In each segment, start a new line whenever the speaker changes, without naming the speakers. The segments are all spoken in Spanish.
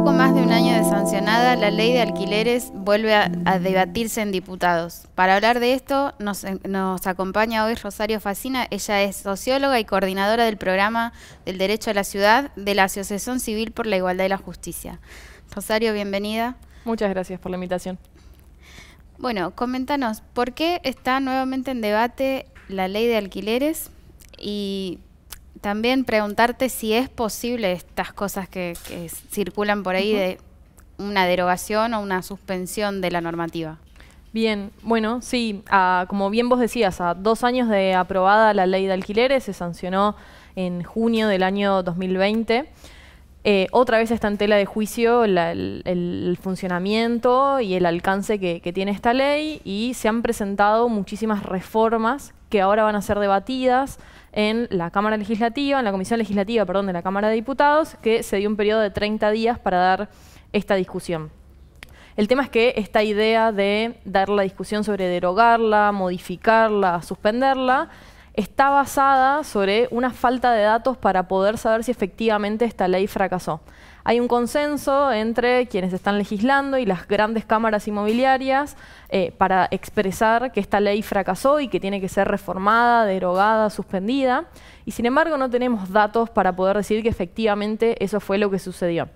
poco más de un año de sancionada, la ley de alquileres vuelve a, debatirse en diputados. Para hablar de esto, eh, nos, acompaña hoy Rosario Facina. Ella es socióloga y coordinadora del programa del Derecho a la Ciudad de la Asociación Civil por la Igualdad y la Justicia. Rosario, bienvenida. Muchas gracias por la invitación. Bueno, coméntanos, ¿por qué está nuevamente en debate la ley de alquileres y también preguntarte si es posible estas cosas que, circulan por ahí de una derogación o una suspensión de la normativa.
Bien, bueno, sí, como bien vos decías, a dos años de aprobada la ley de alquileres, se sancionó en junio del año 2020. Eh, otra vez está en tela de juicio el, funcionamiento y el alcance que, tiene esta ley y se han presentado muchísimas reformas que ahora van a ser debatidas en la Cámara Legislativa, en la Comisión Legislativa, perdón, de la Cámara de Diputados, que se dio un periodo de 30 días para dar esta discusión. El tema es que esta idea de dar la discusión sobre derogarla, modificarla, suspenderla, está basada sobre una falta de datos para poder saber si efectivamente esta ley fracasó. Hay un consenso entre quienes están legislando y las grandes cámaras inmobiliarias eh, para expresar que esta ley fracasó y que tiene que ser reformada, derogada, suspendida. Y sin embargo no tenemos datos para poder decir que efectivamente eso fue lo que sucedió.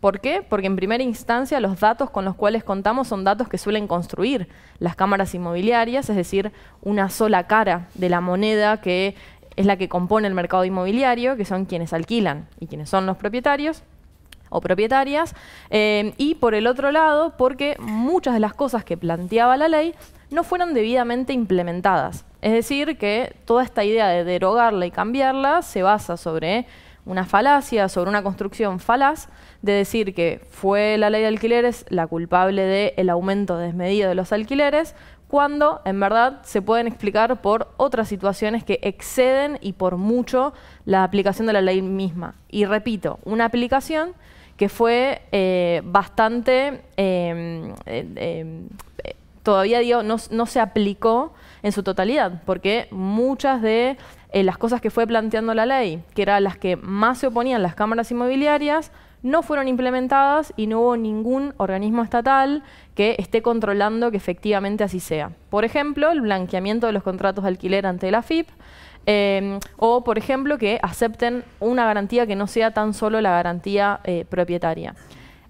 ¿Por qué? Porque en primera instancia los datos con los cuales contamos son datos que suelen construir las cámaras inmobiliarias, es decir, una sola cara de la moneda que es la que compone el mercado inmobiliario, que son quienes alquilan y quienes son los propietarios o propietarias. Eh, y por el otro lado, porque muchas de las cosas que planteaba la ley no fueron debidamente implementadas. Es decir, que toda esta idea de derogarla y cambiarla se basa sobre una falacia, sobre una construcción falaz de decir que fue la ley de alquileres la culpable del el aumento desmedido de los alquileres, cuando en verdad se pueden explicar por otras situaciones que exceden y por mucho la aplicación de la ley misma. Y repito, una aplicación que fue eh, bastante, eh, eh, todavía digo, no, se aplicó en su totalidad, porque muchas de las cosas que fue planteando la ley, que eran las que más se oponían las cámaras inmobiliarias, no fueron implementadas y no hubo ningún organismo estatal que esté controlando que efectivamente así sea. Por ejemplo, el blanqueamiento de los contratos de alquiler ante la FIP, eh, o por ejemplo que acepten una garantía que no sea tan solo la garantía eh, propietaria.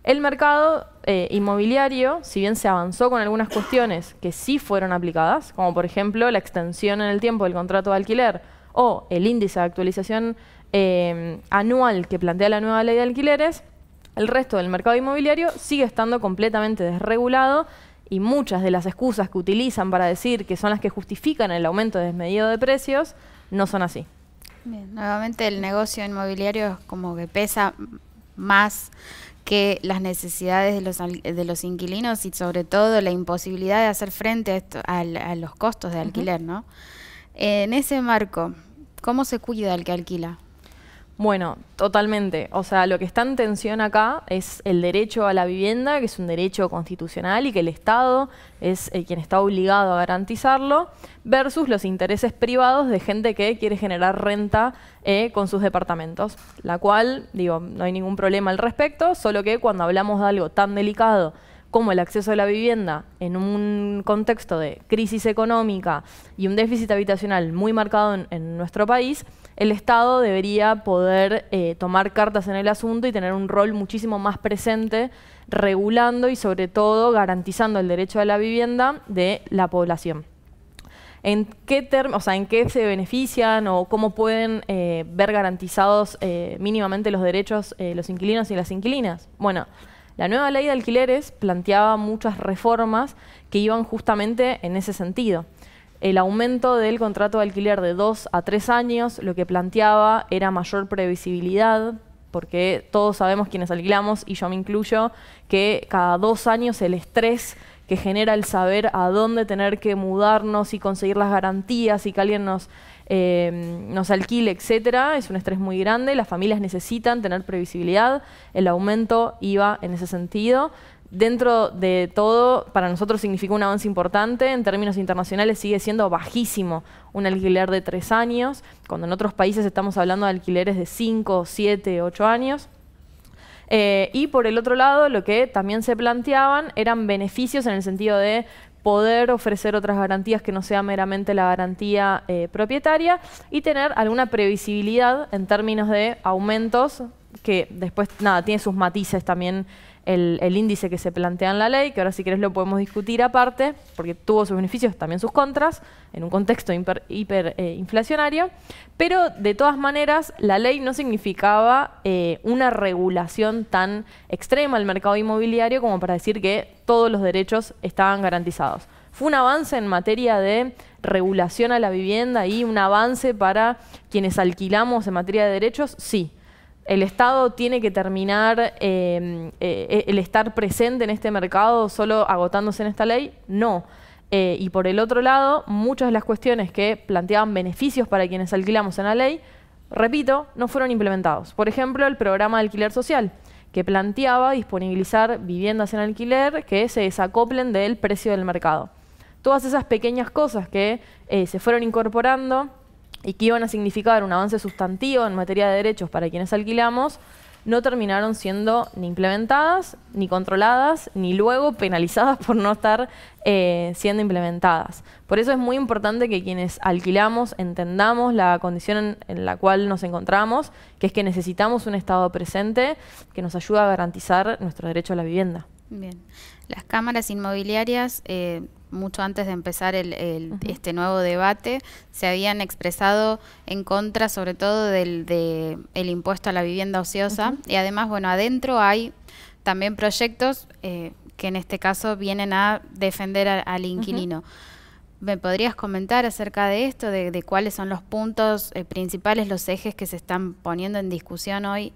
El mercado eh, inmobiliario, si bien se avanzó con algunas cuestiones que sí fueron aplicadas, como por ejemplo la extensión en el tiempo del contrato de alquiler o el índice de actualización Em, anual que plantea la nueva ley de alquileres, el resto del mercado inmobiliario sigue estando completamente desregulado y muchas de las excusas que utilizan para decir que son las que justifican el aumento desmedido de precios no son así.
nuevamente el negocio inmobiliario es como que pesa más que las necesidades de los, inquilinos y sobre todo la imposibilidad de hacer frente a, los costos de alquiler, ¿no? En ese marco, ¿cómo se cuida el que alquila? Bueno, totalmente. O sea, lo que está en tensión acá
es el derecho a la vivienda, que es un derecho constitucional y que el Estado es el quien está obligado a garantizarlo, versus los intereses privados de gente que quiere generar renta eh, con sus departamentos. La cual, digo, no hay ningún problema al respecto, solo que cuando hablamos de algo tan delicado como el acceso a la vivienda en un contexto de crisis económica y un déficit habitacional muy marcado en, nuestro país, el Estado debería poder eh, tomar cartas en el asunto y tener un rol muchísimo más presente regulando y sobre todo garantizando el derecho a la vivienda de la población. ¿En qué, o ¿en qué se benefician o cómo pueden eh, ver garantizados eh, mínimamente los derechos los inquilinos y las inquilinas? Bueno, la nueva ley de alquileres planteaba muchas reformas que iban justamente en ese sentido. El aumento del contrato de alquiler de dos a tres años lo que planteaba era mayor previsibilidad, porque todos sabemos quienes alquilamos, y yo me incluyo, que cada dos años el estrés que genera el saber a dónde tener que mudarnos y conseguir las garantías y que alguien nos Em, nos alquile, etcétera. Es un estrés muy grande. Las familias necesitan tener previsibilidad. El aumento iba en ese sentido. Dentro de todo, para nosotros significó un avance importante. En términos internacionales sigue siendo bajísimo un alquiler de tres años, cuando en otros países estamos hablando de alquileres de cinco, siete, ocho años. Eh, y por el otro lado, lo que también se planteaban eran beneficios en el sentido de poder ofrecer otras garantías que no sea meramente la garantía eh, propietaria y tener alguna previsibilidad en términos de aumentos que después, nada, tiene sus matices también el, índice que se plantea en la ley, que ahora si querés lo podemos discutir aparte, porque tuvo sus beneficios, también sus contras, en un contexto hiperinflacionario, hiper, eh, pero de todas maneras la ley no significaba eh, una regulación tan extrema al mercado inmobiliario como para decir que todos los derechos estaban garantizados. Fue un avance en materia de regulación a la vivienda y un avance para quienes alquilamos en materia de derechos, sí, el Estado tiene que terminar em, eh, eh, el estar presente en este mercado solo agotándose en esta ley. No. Eh, y por el otro lado, muchas de las cuestiones que planteaban beneficios para quienes alquilamos en la ley, repito, no fueron implementados. Por ejemplo, el programa de alquiler social, que planteaba disponibilizar viviendas en alquiler que se desacoplen del precio del mercado. Todas esas pequeñas cosas que se fueron incorporando y que iban a significar un avance sustantivo en materia de derechos para quienes alquilamos, no terminaron siendo ni implementadas, ni controladas, ni luego penalizadas por no estar eh, siendo implementadas. Por eso es muy importante que quienes alquilamos entendamos la condición en, la cual nos encontramos, que es que necesitamos un Estado presente que nos ayude a garantizar nuestro derecho a la vivienda.
Bien. Las cámaras inmobiliarias eh, mucho antes de empezar este nuevo debate, se habían expresado en contra sobre todo del impuesto a la vivienda ociosa. Y además, bueno, adentro hay también proyectos eh, que en este caso vienen a defender al inquilino. ¿Me podrías comentar acerca de esto, de, cuáles son los puntos eh, principales, los ejes que se están poniendo en discusión hoy?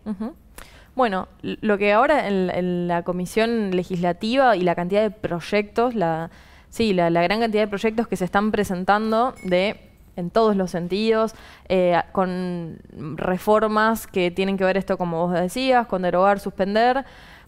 Bueno, lo que ahora
en, en la comisión legislativa y la cantidad de proyectos, la, sí, la, gran cantidad de proyectos que se están presentando de en todos los sentidos, eh, con reformas que tienen que ver esto, como vos decías, con derogar, suspender.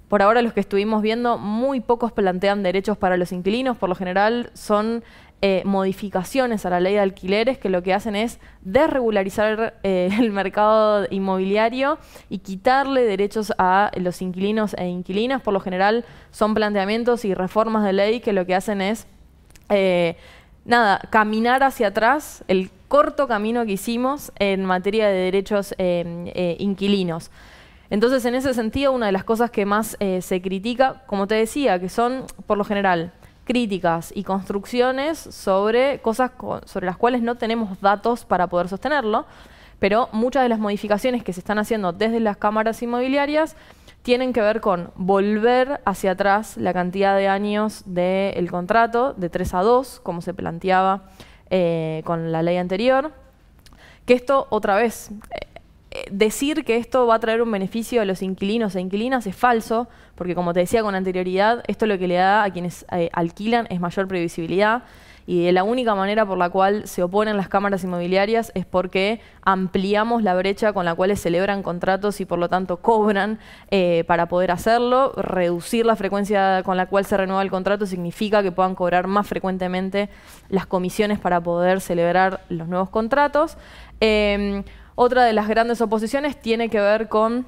Por ahora los que estuvimos viendo, muy pocos plantean derechos para los inquilinos, por lo general son eh, modificaciones a la ley de alquileres que lo que hacen es desregularizar eh, el mercado inmobiliario y quitarle derechos a los inquilinos e inquilinas. Por lo general son planteamientos y reformas de ley que lo que hacen es eh, nada, caminar hacia atrás, el corto camino que hicimos en materia de derechos eh, eh, inquilinos. Entonces, en ese sentido, una de las cosas que más se critica, como te decía, que son, por lo general, críticas y construcciones sobre cosas sobre las cuales no tenemos datos para poder sostenerlo, pero muchas de las modificaciones que se están haciendo desde las cámaras inmobiliarias tienen que ver con volver hacia atrás la cantidad de años del contrato, de 3 a 2, como se planteaba eh, con la ley anterior. Que esto, otra vez, eh, eh, decir que esto va a traer un beneficio a los inquilinos e inquilinas es falso, porque como te decía con anterioridad, esto lo que le da a quienes alquilan es mayor previsibilidad. Y la única manera por la cual se oponen las cámaras inmobiliarias es porque ampliamos la brecha con la cual celebran contratos y por lo tanto cobran eh, para poder hacerlo. Reducir la frecuencia con la cual se renueva el contrato significa que puedan cobrar más frecuentemente las comisiones para poder celebrar los nuevos contratos. Em, otra de las grandes oposiciones tiene que ver con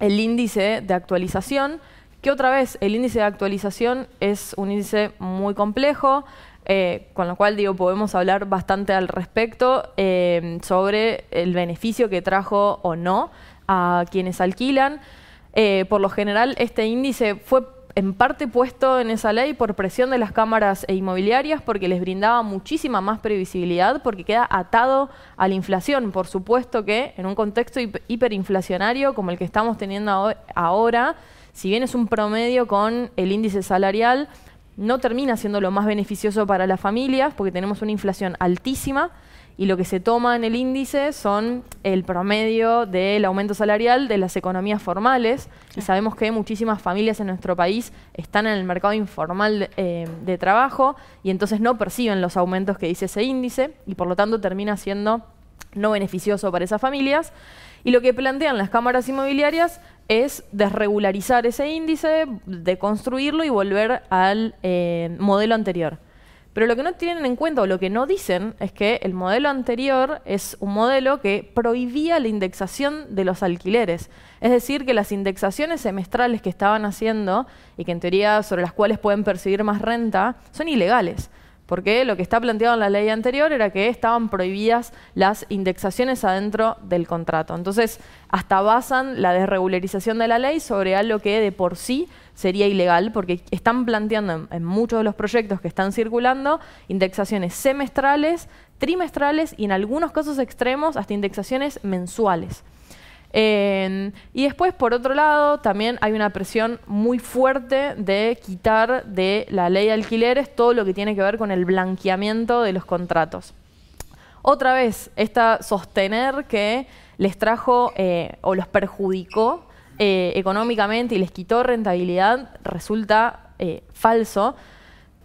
el índice de actualización, que otra vez el índice de actualización es un índice muy complejo, eh, con lo cual, digo, podemos hablar bastante al respecto eh, sobre el beneficio que trajo o no a quienes alquilan. Eh, por lo general, este índice fue en parte puesto en esa ley por presión de las cámaras e inmobiliarias porque les brindaba muchísima más previsibilidad porque queda atado a la inflación. Por supuesto que en un contexto hiperinflacionario como el que estamos teniendo ahora, si bien es un promedio con el índice salarial, no termina siendo lo más beneficioso para las familias porque tenemos una inflación altísima y lo que se toma en el índice son el promedio del aumento salarial de las economías formales y sabemos que muchísimas familias en nuestro país están en el mercado informal eh, de trabajo y entonces no perciben los aumentos que dice ese índice y por lo tanto termina siendo no beneficioso para esas familias. Y lo que plantean las cámaras inmobiliarias es desregularizar ese índice, deconstruirlo y volver al eh, modelo anterior. Pero lo que no tienen en cuenta o lo que no dicen es que el modelo anterior es un modelo que prohibía la indexación de los alquileres. Es decir, que las indexaciones semestrales que estaban haciendo y que en teoría sobre las cuales pueden percibir más renta son ilegales porque lo que está planteado en la ley anterior era que estaban prohibidas las indexaciones adentro del contrato. Entonces, hasta basan la desregularización de la ley sobre algo que de por sí sería ilegal, porque están planteando en, muchos de los proyectos que están circulando indexaciones semestrales, trimestrales y en algunos casos extremos hasta indexaciones mensuales y después, por otro lado, también hay una presión muy fuerte de quitar de la ley de alquileres todo lo que tiene que ver con el blanqueamiento de los contratos. Otra vez, esta sostener que les trajo eh, o los perjudicó eh, económicamente y les quitó rentabilidad resulta eh, falso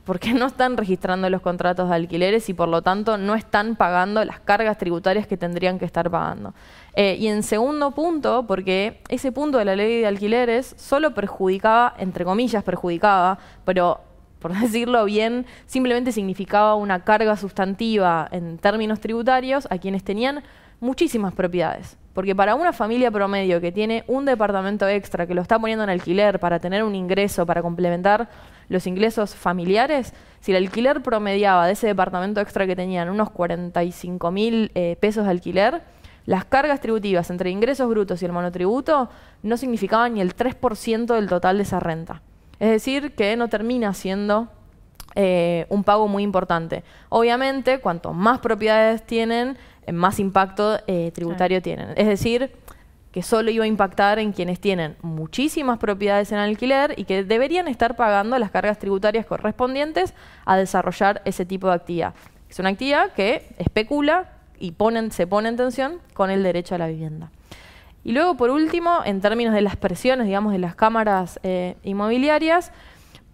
porque no están registrando los contratos de alquileres y por lo tanto no están pagando las cargas tributarias que tendrían que estar pagando. Eh, y en segundo punto, porque ese punto de la ley de alquileres solo perjudicaba, entre comillas perjudicaba, pero por decirlo bien, simplemente significaba una carga sustantiva en términos tributarios a quienes tenían muchísimas propiedades. Porque para una familia promedio que tiene un departamento extra, que lo está poniendo en alquiler para tener un ingreso, para complementar los ingresos familiares, si el alquiler promediaba de ese departamento extra que tenían unos 45 mil eh, pesos de alquiler, las cargas tributivas entre ingresos brutos y el monotributo no significaban ni el 3% del total de esa renta. Es decir, que no termina siendo eh, un pago muy importante. Obviamente, cuanto más propiedades tienen, eh, más impacto eh, tributario tienen. Es decir, que solo iba a impactar en quienes tienen muchísimas propiedades en alquiler y que deberían estar pagando las cargas tributarias correspondientes a desarrollar ese tipo de actividad. Es una actividad que especula y se pone en tensión con el derecho a la vivienda. Y luego, por último, en términos de las presiones, digamos, de las cámaras eh, inmobiliarias,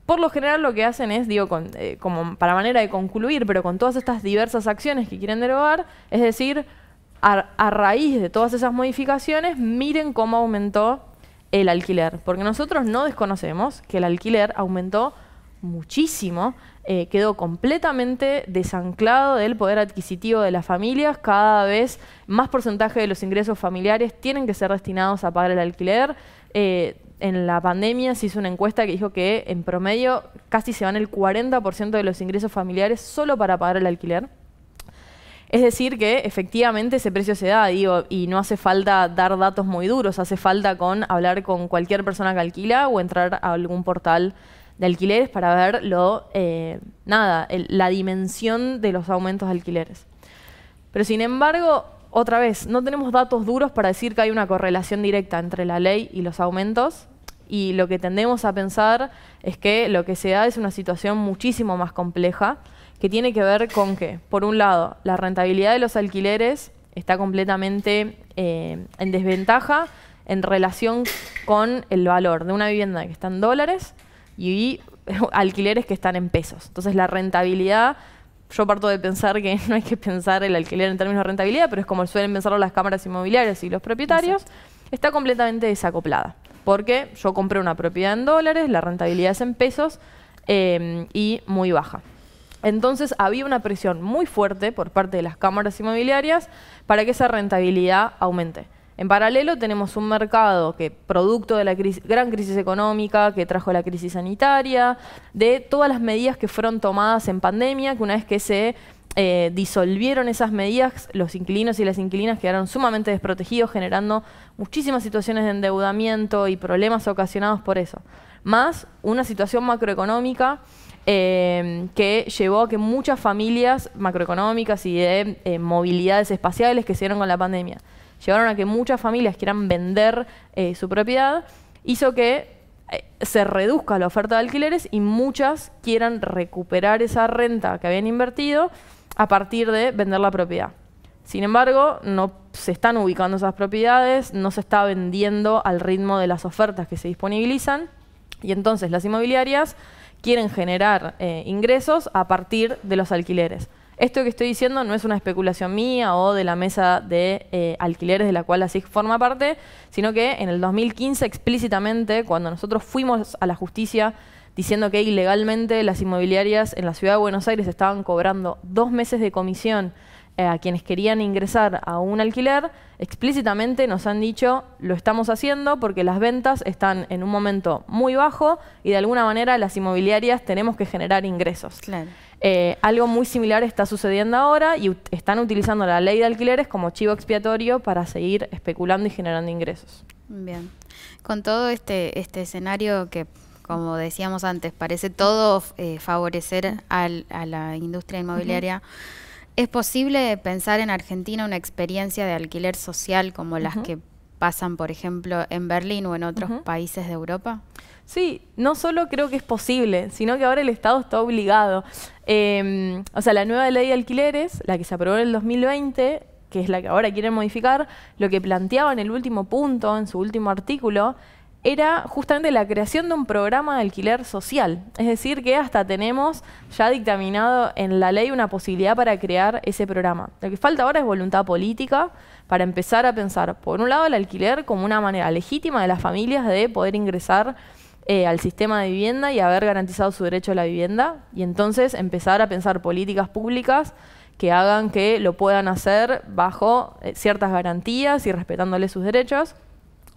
por lo general lo que hacen es, digo, eh, como para manera de concluir, pero con todas estas diversas acciones que quieren derogar, es decir, a, raíz de todas esas modificaciones, miren cómo aumentó el alquiler, porque nosotros no desconocemos que el alquiler aumentó muchísimo, eh, quedó completamente desanclado del poder adquisitivo de las familias, cada vez más porcentaje de los ingresos familiares tienen que ser destinados a pagar el alquiler, eh, en la pandemia se hizo una encuesta que dijo que en promedio casi se van el 40% de los ingresos familiares solo para pagar el alquiler. Es decir, que efectivamente ese precio se da, y no hace falta dar datos muy duros, hace falta con hablar con cualquier persona que alquila o entrar a algún portal de alquileres para ver eh, nada, la dimensión de los aumentos de alquileres. Pero sin embargo, otra vez, no tenemos datos duros para decir que hay una correlación directa entre la ley y los aumentos, y lo que tendemos a pensar es que lo que se da es una situación muchísimo más compleja que tiene que ver con que, por un lado, la rentabilidad de los alquileres está completamente eh, en desventaja en relación con el valor de una vivienda que está en dólares y alquileres que están en pesos. Entonces la rentabilidad, yo parto de pensar que no hay que pensar el alquiler en términos de rentabilidad, pero es como suelen pensarlo las cámaras inmobiliarias y los propietarios, está completamente desacoplada porque yo compré una propiedad en dólares, la rentabilidad es en pesos em, y muy baja. Entonces había una presión muy fuerte por parte de las cámaras inmobiliarias para que esa rentabilidad aumente. En paralelo tenemos un mercado que, producto de la gran crisis económica que trajo la crisis sanitaria, de todas las medidas que fueron tomadas en pandemia, que una vez que se eh, disolvieron esas medidas, los inquilinos y las inquilinas quedaron sumamente desprotegidos, generando muchísimas situaciones de endeudamiento y problemas ocasionados por eso. Más una situación macroeconómica eh, que llevó a que muchas familias macroeconómicas y de eh, movilidades espaciales que se dieron con la pandemia, llevaron a que muchas familias quieran vender su propiedad, hizo que se reduzca la oferta de alquileres y muchas quieran recuperar esa renta que habían invertido a partir de vender la propiedad. Sin embargo, no se están ubicando esas propiedades, no se está vendiendo al ritmo de las ofertas que se disponibilizan y entonces las inmobiliarias quieren generar eh, ingresos a partir de los alquileres. Esto que estoy diciendo no es una especulación mía o de la mesa de eh, alquileres de la cual así forma parte, sino que en el 2015 explícitamente, cuando nosotros fuimos a la justicia diciendo que ilegalmente las inmobiliarias en la ciudad de Buenos Aires estaban cobrando dos meses de comisión eh, a quienes querían ingresar a un alquiler, explícitamente nos han dicho lo estamos haciendo porque las ventas están en un momento muy bajo y de alguna manera las inmobiliarias tenemos que generar ingresos. Eh, algo muy similar está sucediendo ahora y están utilizando la ley de alquileres como chivo expiatorio para seguir especulando y generando ingresos.
Bien. Con todo este, este escenario que como decíamos antes, parece todo eh, favorecer a la industria inmobiliaria. ¿Es posible pensar en Argentina una experiencia de alquiler social como las que pasan, por ejemplo, en Berlín o en otros países de Europa? Sí, no solo creo que es posible, sino que ahora el Estado está obligado. Em, o
sea, la nueva ley de alquileres, la que se aprobó en el 2020, que es la que ahora quieren modificar, lo que planteaba en el último punto, en su último artículo, era justamente la creación de un programa de alquiler social. Es decir, que hasta tenemos ya dictaminado en la ley una posibilidad para crear ese programa. Lo que falta ahora es voluntad política para empezar a pensar, por un lado, el alquiler como una manera legítima de las familias de poder ingresar eh, al sistema de vivienda y haber garantizado su derecho a la vivienda, y entonces empezar a pensar políticas públicas que hagan que lo puedan hacer bajo eh, ciertas garantías y respetándole sus derechos.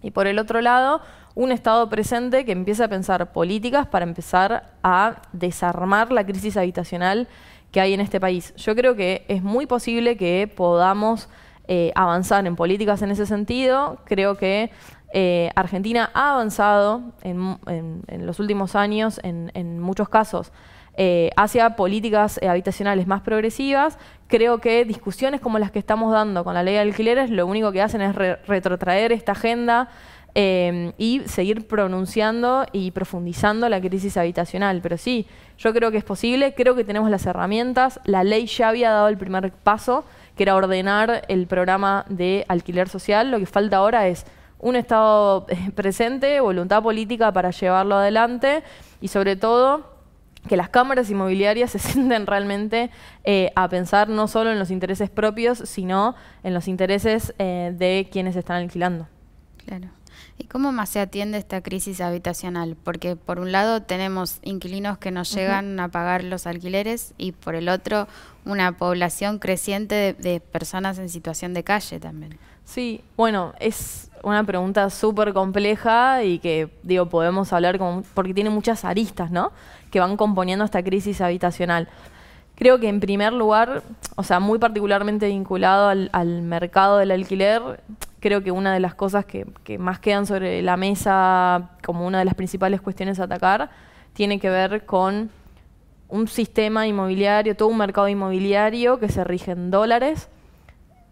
Y por el otro lado, un Estado presente que empiece a pensar políticas para empezar a desarmar la crisis habitacional que hay en este país. Yo creo que es muy posible que podamos eh, avanzar en políticas en ese sentido. Creo que eh, Argentina ha avanzado en, los últimos años, en, muchos casos, eh, hacia políticas habitacionales más progresivas. Creo que discusiones como las que estamos dando con la ley de alquileres lo único que hacen es retrotraer esta agenda Em, y seguir pronunciando y profundizando la crisis habitacional. Pero sí, yo creo que es posible, creo que tenemos las herramientas, la ley ya había dado el primer paso, que era ordenar el programa de alquiler social, lo que falta ahora es un Estado eh, presente, voluntad política para llevarlo adelante y sobre todo que las cámaras inmobiliarias se sienten realmente eh, a pensar no solo en los intereses propios, sino en los intereses eh, de
quienes están alquilando. Claro. ¿Y cómo más se atiende esta crisis habitacional? Porque por un lado tenemos inquilinos que no llegan a pagar los alquileres y por el otro una población creciente de, personas en situación de calle también. Sí,
bueno, es una pregunta súper compleja y que, digo, podemos hablar con, porque tiene muchas aristas, ¿no? Que van componiendo esta crisis habitacional. Creo que en primer lugar, o sea, muy particularmente vinculado al, mercado del alquiler, creo que una de las cosas que, más quedan sobre la mesa como una de las principales cuestiones a atacar tiene que ver con un sistema inmobiliario, todo un mercado inmobiliario que se rige en dólares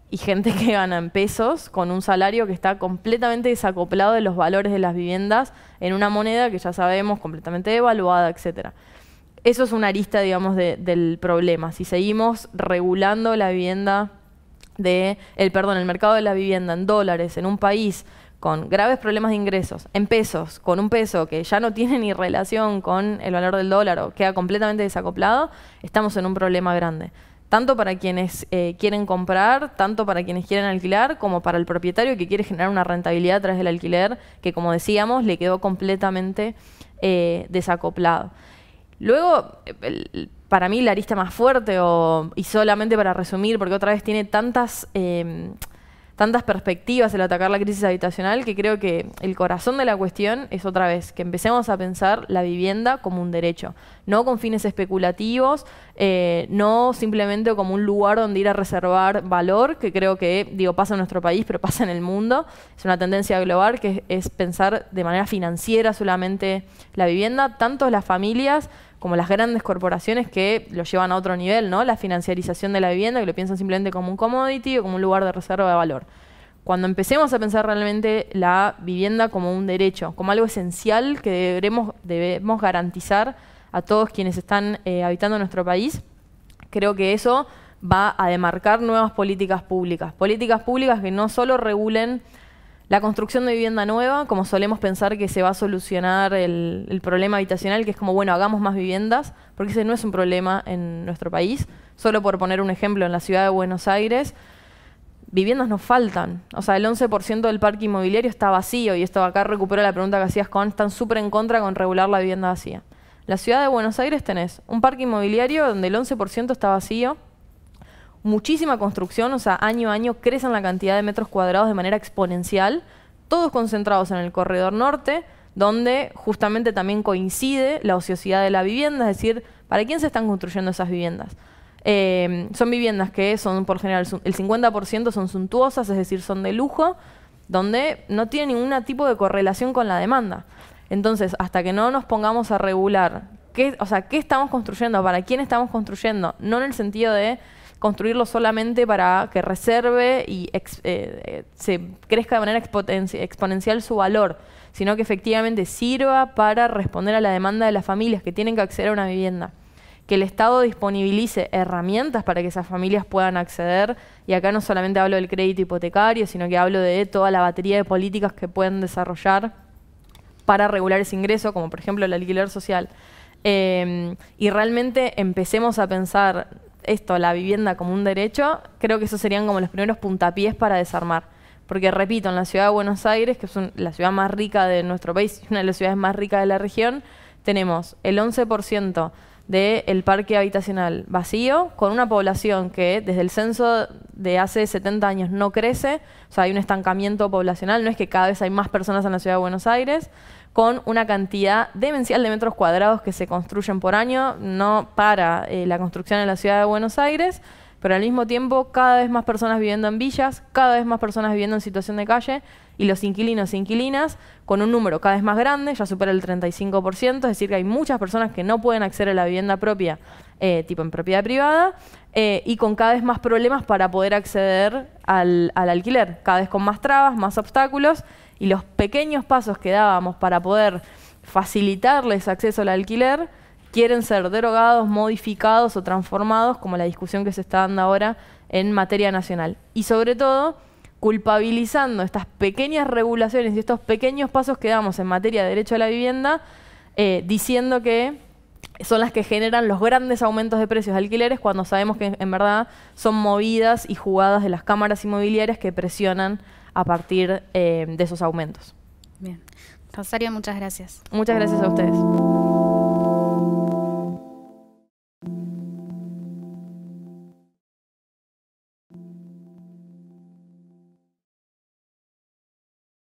y gente que gana en pesos con un salario que está completamente desacoplado de los valores de las viviendas en una moneda que ya sabemos completamente devaluada, etcétera. Eso es una arista, digamos, de, del problema. Si seguimos regulando la vivienda de, el, perdón, el mercado de la vivienda en dólares en un país con graves problemas de ingresos, en pesos, con un peso que ya no tiene ni relación con el valor del dólar o queda completamente desacoplado, estamos en un problema grande. Tanto para quienes eh, quieren comprar, tanto para quienes quieren alquilar, como para el propietario que quiere generar una rentabilidad a través del alquiler, que como decíamos, le quedó completamente eh, desacoplado. Luego, para mí la arista más fuerte, y solamente para resumir, porque otra vez tiene tantas... Em, tantas perspectivas el atacar la crisis habitacional que creo que el corazón de la cuestión es otra vez que empecemos a pensar la vivienda como un derecho, no con fines especulativos, eh, no simplemente como un lugar donde ir a reservar valor, que creo que, digo, pasa en nuestro país, pero pasa en el mundo. Es una tendencia global que es, es pensar de manera financiera solamente la vivienda, tanto las familias como las grandes corporaciones que lo llevan a otro nivel, ¿no? La financiarización de la vivienda, que lo piensan simplemente como un commodity o como un lugar de reserva de valor. Cuando empecemos a pensar realmente la vivienda como un derecho, como algo esencial que deberemos, debemos garantizar a todos quienes están eh, habitando nuestro país, creo que eso va a demarcar nuevas políticas públicas. Políticas públicas que no solo regulen la construcción de vivienda nueva, como solemos pensar que se va a solucionar el, problema habitacional, que es como, bueno, hagamos más viviendas, porque ese no es un problema en nuestro país. Solo por poner un ejemplo, en la ciudad de Buenos Aires, viviendas nos faltan. O sea, el 11% del parque inmobiliario está vacío, y esto acá recupero la pregunta que hacías con, están súper en contra con regular la vivienda vacía. La ciudad de Buenos Aires tenés un parque inmobiliario donde el 11% está vacío, muchísima construcción, o sea, año a año crecen la cantidad de metros cuadrados de manera exponencial, todos concentrados en el corredor norte, donde justamente también coincide la ociosidad de la vivienda, es decir, ¿para quién se están construyendo esas viviendas? Eh, son viviendas que son por general el 50% son suntuosas, es decir, son de lujo, donde no tiene ningún tipo de correlación con la demanda. Entonces, hasta que no nos pongamos a regular qué, o sea, qué estamos construyendo, para quién estamos construyendo, no en el sentido de construirlo solamente para que reserve y eh, eh, se crezca de manera exponencial su valor, sino que efectivamente sirva para responder a la demanda de las familias que tienen que acceder a una vivienda que el Estado disponibilice herramientas para que esas familias puedan acceder. Y acá no solamente hablo del crédito hipotecario, sino que hablo de toda la batería de políticas que pueden desarrollar para regular ese ingreso, como por ejemplo el alquiler social. Em, y realmente empecemos a pensar esto, la vivienda como un derecho, creo que esos serían como los primeros puntapiés para desarmar. Porque repito, en la ciudad de Buenos Aires, que es la ciudad más rica de nuestro país y una de las ciudades más ricas de la región, tenemos el 11% del parque habitacional vacío, con una población que desde el censo de hace 70 años no crece, o sea, hay un estancamiento poblacional, no es que cada vez hay más personas en la ciudad de Buenos Aires, con una cantidad demencial de metros cuadrados que se construyen por año. No para eh, la construcción en la ciudad de Buenos Aires, pero al mismo tiempo cada vez más personas viviendo en villas, cada vez más personas viviendo en situación de calle y los inquilinos e inquilinas con un número cada vez más grande, ya supera el 35%, es decir, que hay muchas personas que no pueden acceder a la vivienda propia, eh, tipo en propiedad privada, eh, y con cada vez más problemas para poder acceder al alquiler, cada vez con más trabas, más obstáculos y los pequeños pasos que dábamos para poder facilitarles acceso al alquiler quieren ser derogados, modificados o transformados, como la discusión que se está dando ahora en materia nacional. Y sobre todo, culpabilizando estas pequeñas regulaciones y estos pequeños pasos que damos en materia de derecho a la vivienda, eh, diciendo que son las que generan los grandes aumentos de precios de alquileres cuando sabemos que en verdad son movidas y jugadas de las cámaras inmobiliarias que presionan a partir eh, de esos aumentos. Bien.
Rosario, muchas gracias. Muchas gracias a ustedes.